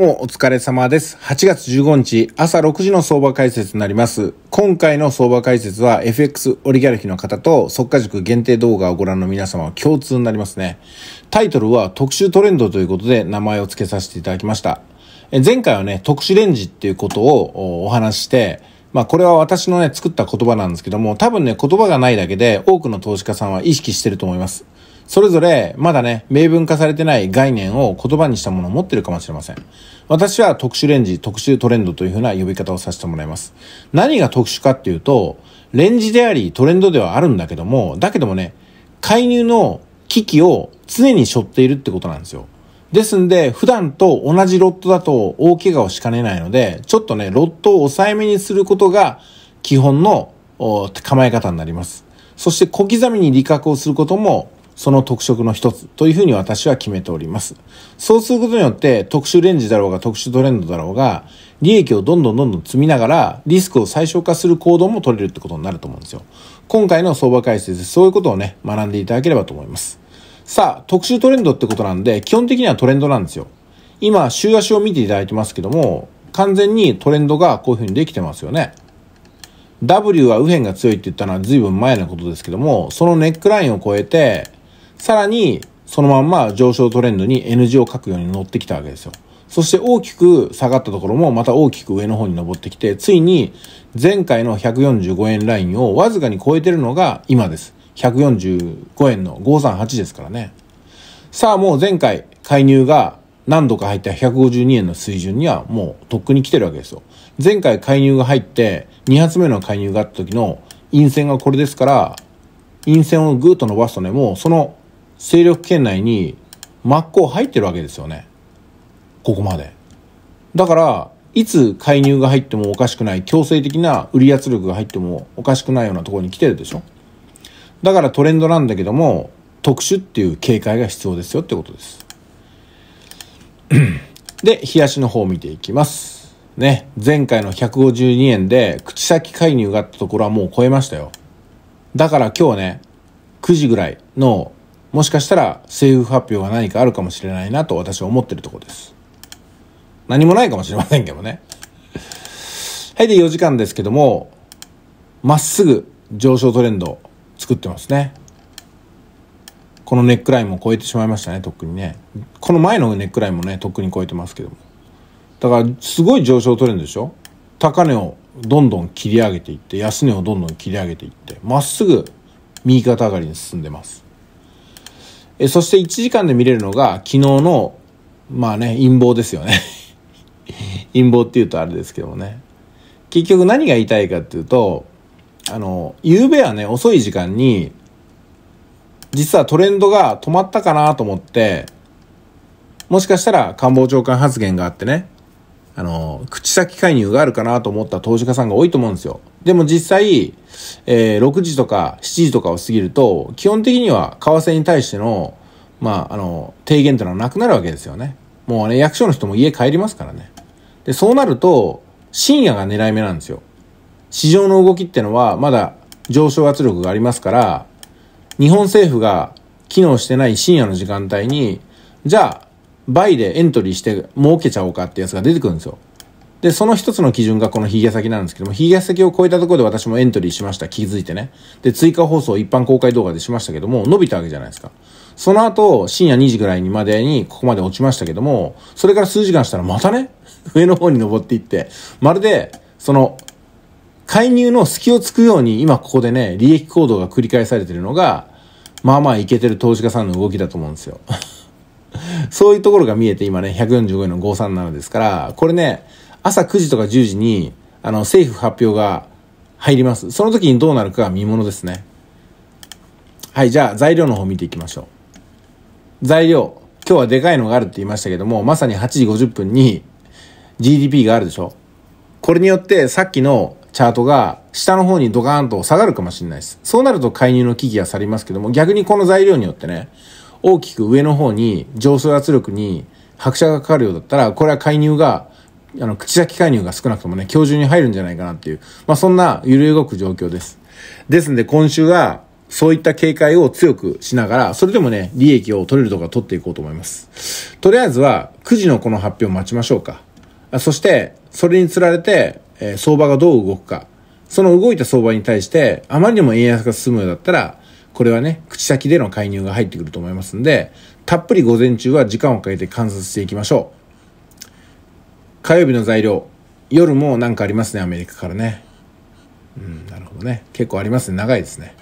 もお疲れ様です。8月15日朝6時の相場解説になります。今回の相場解説は FX オリギャルヒの方と即価塾限定動画をご覧の皆様は共通になりますね。タイトルは特殊トレンドということで名前を付けさせていただきました。前回はね、特殊レンジっていうことをお話して、まあこれは私のね、作った言葉なんですけども、多分ね、言葉がないだけで多くの投資家さんは意識してると思います。それぞれまだね、明文化されてない概念を言葉にしたものを持ってるかもしれません。私は特殊レンジ、特殊トレンドというふうな呼び方をさせてもらいます。何が特殊かっていうと、レンジでありトレンドではあるんだけども、だけどもね、介入の危機を常に背負っているってことなんですよ。ですんで、普段と同じロットだと大怪我をしかねないので、ちょっとね、ロットを抑えめにすることが基本の構え方になります。そして小刻みに利確をすることもその特色の一つというふうに私は決めております。そうすることによって特殊レンジだろうが特殊トレンドだろうが、利益をどんどんどんどん積みながらリスクを最小化する行動も取れるってことになると思うんですよ。今回の相場解説でそういうことをね、学んでいただければと思います。さあ、特殊トレンドってことなんで、基本的にはトレンドなんですよ。今、週足を見ていただいてますけども、完全にトレンドがこういうふうにできてますよね。W は右辺が強いって言ったのは随分前のことですけども、そのネックラインを超えて、さらに、そのまんま上昇トレンドに N g を書くように乗ってきたわけですよ。そして大きく下がったところもまた大きく上の方に登ってきて、ついに前回の145円ラインをわずかに超えてるのが今です。145円の538ですからね。さあもう前回介入が何度か入った152円の水準にはもうとっくに来てるわけですよ。前回介入が入って2発目の介入があった時の陰線がこれですから、陰線をぐーっと伸ばすとね、もうその勢力圏内に真っ向入ってるわけですよね。ここまで。だから、いつ介入が入ってもおかしくない、強制的な売り圧力が入ってもおかしくないようなところに来てるでしょ。だからトレンドなんだけども、特殊っていう警戒が必要ですよってことです。で、冷やしの方を見ていきます。ね、前回の152円で口先介入があったところはもう超えましたよ。だから今日ね、9時ぐらいのもしかしたら政府発表が何かあるかもしれないなと私は思ってるところです。何もないかもしれませんけどね。はい、で4時間ですけども、まっすぐ上昇トレンド作ってますね。このネックラインも超えてしまいましたね、とっくにね。この前のネックラインもね、とっくに超えてますけども。だから、すごい上昇トレンドでしょ高値をどんどん切り上げていって、安値をどんどん切り上げていって、まっすぐ右肩上がりに進んでます。えそして1時間で見れるのが昨日の、まあね、陰謀ですよね 陰謀っていうとあれですけどもね。結局何が言いたいかっていうと、あの、夕べはね、遅い時間に、実はトレンドが止まったかなと思って、もしかしたら官房長官発言があってね、あの、口先介入があるかなと思った投資家さんが多いと思うんですよ。でも実際、えー、6時とか7時とかを過ぎると、基本的には為替に対しての、まあ、あの、提言というのはなくなるわけですよね。もうね、役所の人も家帰りますからね。で、そうなると、深夜が狙い目なんですよ。市場の動きってのは、まだ上昇圧力がありますから、日本政府が機能してない深夜の時間帯に、じゃあ、倍でエントリーして儲けちゃおうかってやつが出てくるんですよ。で、その一つの基準がこのヒゲ先なんですけども、ヒゲ先を超えたところで私もエントリーしました。気づいてね。で、追加放送一般公開動画でしましたけども、伸びたわけじゃないですか。その後、深夜2時ぐらいにまでにここまで落ちましたけども、それから数時間したらまたね、上の方に登っていって、まるで、その、介入の隙を突くように今ここでね、利益行動が繰り返されてるのが、まあまあいけてる投資家さんの動きだと思うんですよ。そういうところが見えて今ね、145円の537ですから、これね、朝9時とか10時に、あの、政府発表が入ります。その時にどうなるかが見ものですね。はい、じゃあ材料の方見ていきましょう。材料。今日はでかいのがあるって言いましたけども、まさに8時50分に GDP があるでしょこれによってさっきのチャートが下の方にドカーンと下がるかもしれないです。そうなると介入の危機が去りますけども、逆にこの材料によってね、大きく上の方に上昇圧力に拍車がかかるようだったら、これは介入が、あの、口先介入が少なくともね、今日中に入るんじゃないかなっていう、まあそんな揺れ動く状況です。ですんで今週は、そういった警戒を強くしながら、それでもね、利益を取れるとか取っていこうと思います。とりあえずは、9時のこの発表を待ちましょうか。そして、それにつられて、え相場がどう動くか。その動いた相場に対して、あまりにも円安が進むようだったら、これはね、口先での介入が入ってくると思いますんで、たっぷり午前中は時間をかけて観察していきましょう。火曜日の材料、夜もなんかありますね、アメリカからね。うん、なるほどね。結構ありますね。長いですね。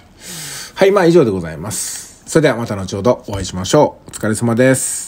はい、まあ以上でございます。それではまた後ほどお会いしましょう。お疲れ様です。